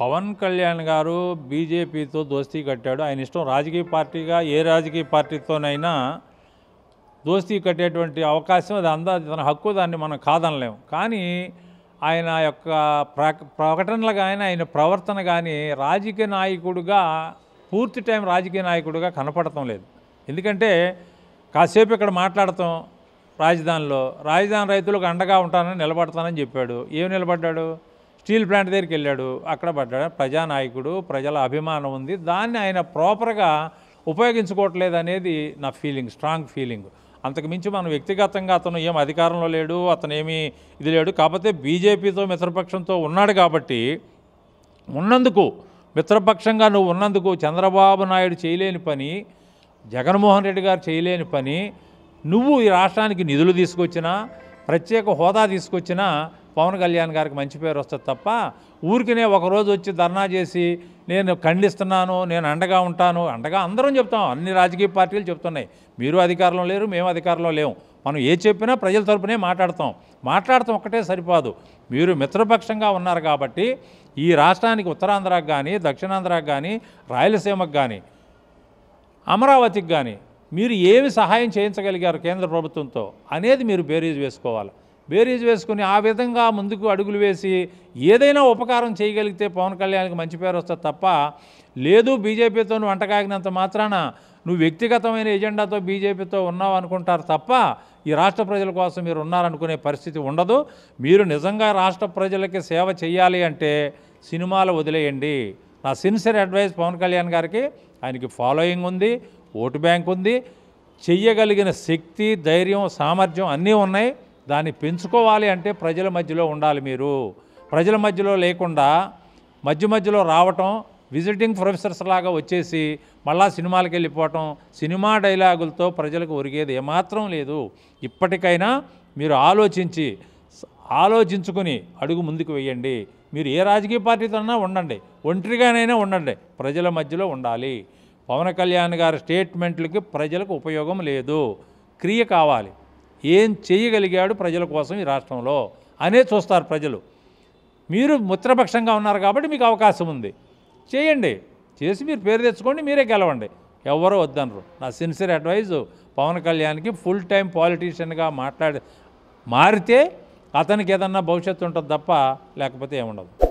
పవన్ కళ్యాణ్ గారు బీజేపీతో దోస్తీ కట్టాడు ఆయన ఇష్టం రాజకీయ పార్టీగా ఏ రాజకీయ పార్టీతోనైనా దోస్తీ కట్టేటువంటి అవకాశం అది అందా తన హక్కు దాన్ని మనం కాదనలేము కానీ ఆయన యొక్క ప్రకటనలు కానీ ఆయన ప్రవర్తన కానీ రాజకీయ నాయకుడుగా పూర్తి టైం రాజకీయ నాయకుడుగా కనపడటం లేదు ఎందుకంటే కాసేపు ఇక్కడ మాట్లాడతాం రాజధానిలో రాజధాని రైతులకు అండగా ఉంటానని నిలబడతానని చెప్పాడు ఏం నిలబడ్డాడు స్టీల్ ప్లాంట్ దగ్గరికి వెళ్ళాడు అక్కడ పడ్డాడు ప్రజానాయకుడు ప్రజల అభిమానం ఉంది దాన్ని ఆయన ప్రాపర్గా ఉపయోగించుకోవట్లేదు అనేది నా ఫీలింగ్ స్ట్రాంగ్ ఫీలింగ్ అంతకుమించి మనం వ్యక్తిగతంగా అతను ఏం అధికారంలో లేడు అతను ఏమీ ఇది లేడు కాకపోతే బీజేపీతో మిత్రపక్షంతో ఉన్నాడు కాబట్టి ఉన్నందుకు మిత్రపక్షంగా నువ్వు ఉన్నందుకు చంద్రబాబు నాయుడు చేయలేని పని జగన్మోహన్ రెడ్డి గారు చేయలేని పని నువ్వు ఈ రాష్ట్రానికి నిధులు తీసుకొచ్చినా ప్రత్యేక హోదా తీసుకొచ్చినా పవన్ కళ్యాణ్ గారికి మంచి పేరు వస్తుంది తప్ప ఊరికినే ఒకరోజు వచ్చి ధర్నా చేసి నేను ఖండిస్తున్నాను నేను అండగా ఉంటాను అండగా అందరం చెప్తాం అన్ని రాజకీయ పార్టీలు చెప్తున్నాయి మీరు అధికారంలో లేరు మేము అధికారంలో లేము మనం ఏ చెప్పినా ప్రజల తరపునే మాట్లాడతాం మాట్లాడతాం ఒక్కటే సరిపోదు మీరు మిత్రపక్షంగా ఉన్నారు కాబట్టి ఈ రాష్ట్రానికి ఉత్తరాంధ్రకు కానీ దక్షిణాంధ్రకు కానీ రాయలసీమకు కానీ అమరావతికి కానీ మీరు ఏమి సహాయం చేయించగలిగారు కేంద్ర ప్రభుత్వంతో అనేది మీరు బేరీజ్ వేసుకోవాలి బేరీజ్ వేసుకుని ఆ విధంగా ముందుకు అడుగులు వేసి ఏదైనా ఉపకారం చేయగలిగితే పవన్ కళ్యాణ్కి మంచి పేరు వస్తుంది తప్ప లేదు బీజేపీతో నువ్వు అంటకాగినంత మాత్రాన నువ్వు వ్యక్తిగతమైన ఎజెండాతో బీజేపీతో ఉన్నావు అనుకుంటారు తప్ప ఈ రాష్ట్ర ప్రజల కోసం మీరు ఉన్నారనుకునే పరిస్థితి ఉండదు మీరు నిజంగా రాష్ట్ర ప్రజలకి సేవ చేయాలి అంటే సినిమాలు వదిలేయండి నా సిన్సియర్ అడ్వైస్ పవన్ కళ్యాణ్ గారికి ఆయనకి ఫాలోయింగ్ ఉంది ఓటు బ్యాంక్ ఉంది చెయ్యగలిగిన శక్తి ధైర్యం సామర్థ్యం అన్నీ ఉన్నాయి దాన్ని పెంచుకోవాలి అంటే ప్రజల మధ్యలో ఉండాలి మీరు ప్రజల మధ్యలో లేకుండా మధ్య మధ్యలో రావటం విజిటింగ్ ప్రొఫెసర్స్ లాగా వచ్చేసి మళ్ళా సినిమాలకు వెళ్ళిపోవటం సినిమా డైలాగులతో ప్రజలకు ఒరిగేది ఏమాత్రం లేదు ఇప్పటికైనా మీరు ఆలోచించి ఆలోచించుకుని అడుగు ముందుకు వేయండి మీరు ఏ రాజకీయ పార్టీతోనైనా ఉండండి ఒంటరిగానైనా ఉండండి ప్రజల మధ్యలో ఉండాలి పవన్ కళ్యాణ్ గారి స్టేట్మెంట్లకి ప్రజలకు ఉపయోగం లేదు క్రియ కావాలి ఏం చేయగలిగాడు ప్రజల కోసం ఈ రాష్ట్రంలో అనే చూస్తారు ప్రజలు మీరు మిత్రపక్షంగా ఉన్నారు కాబట్టి మీకు అవకాశం ఉంది చేయండి చేసి మీరు పేరు తెచ్చుకోండి మీరే గెలవండి ఎవరో వద్దనరు నా సిన్సియర్ అడ్వైజ్ పవన్ కళ్యాణ్కి ఫుల్ టైం పాలిటీషియన్గా మాట్లాడి మారితే అతనికి ఏదన్నా భవిష్యత్తు ఉంటుంది తప్ప లేకపోతే ఏముండదు